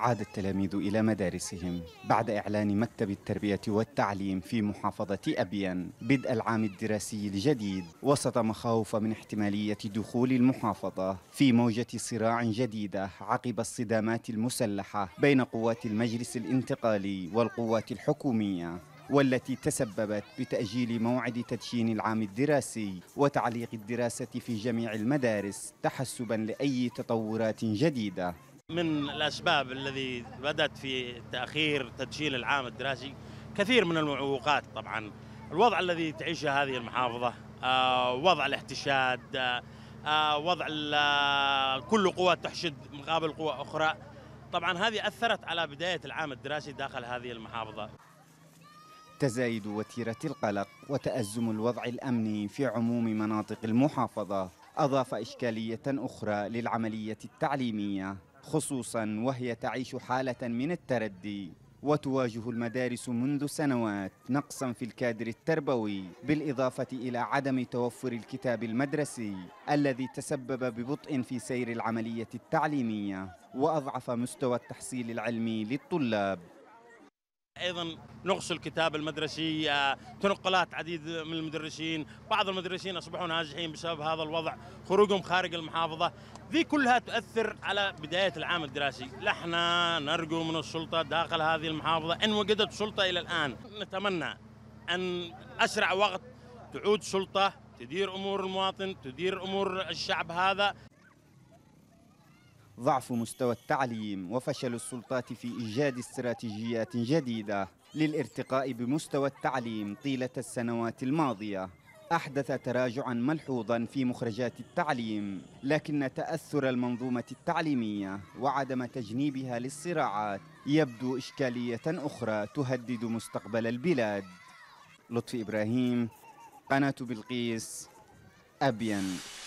عاد التلاميذ إلى مدارسهم بعد إعلان مكتب التربية والتعليم في محافظة أبيان بدء العام الدراسي الجديد وسط مخاوف من احتمالية دخول المحافظة في موجة صراع جديدة عقب الصدامات المسلحة بين قوات المجلس الانتقالي والقوات الحكومية والتي تسببت بتأجيل موعد تدشين العام الدراسي وتعليق الدراسة في جميع المدارس تحسبا لأي تطورات جديدة من الأسباب الذي بدأت في تأخير تدشين العام الدراسي كثير من المعوقات طبعا الوضع الذي تعيشه هذه المحافظة آه، وضع الاحتشاد آه، آه، وضع كل قوة تحشد مقابل قوة أخرى طبعا هذه أثرت على بداية العام الدراسي داخل هذه المحافظة تزايد وتيرة القلق وتأزم الوضع الأمني في عموم مناطق المحافظة أضاف إشكالية أخرى للعملية التعليمية خصوصا وهي تعيش حالة من التردي وتواجه المدارس منذ سنوات نقصا في الكادر التربوي بالإضافة إلى عدم توفر الكتاب المدرسي الذي تسبب ببطء في سير العملية التعليمية وأضعف مستوى التحصيل العلمي للطلاب ايضا نقص الكتاب المدرسي آه، تنقلات عديد من المدرسين بعض المدرسين اصبحوا ناجحين بسبب هذا الوضع خروجهم خارج المحافظه ذي كلها تؤثر على بدايه العام الدراسي نحن نرجو من السلطه داخل هذه المحافظه ان وجدت سلطه الى الان نتمنى ان اسرع وقت تعود سلطه تدير امور المواطن تدير امور الشعب هذا ضعف مستوى التعليم وفشل السلطات في إيجاد استراتيجيات جديدة للارتقاء بمستوى التعليم طيلة السنوات الماضية أحدث تراجعا ملحوظا في مخرجات التعليم لكن تأثر المنظومة التعليمية وعدم تجنيبها للصراعات يبدو إشكالية أخرى تهدد مستقبل البلاد لطفي إبراهيم قناة بلقيس أبين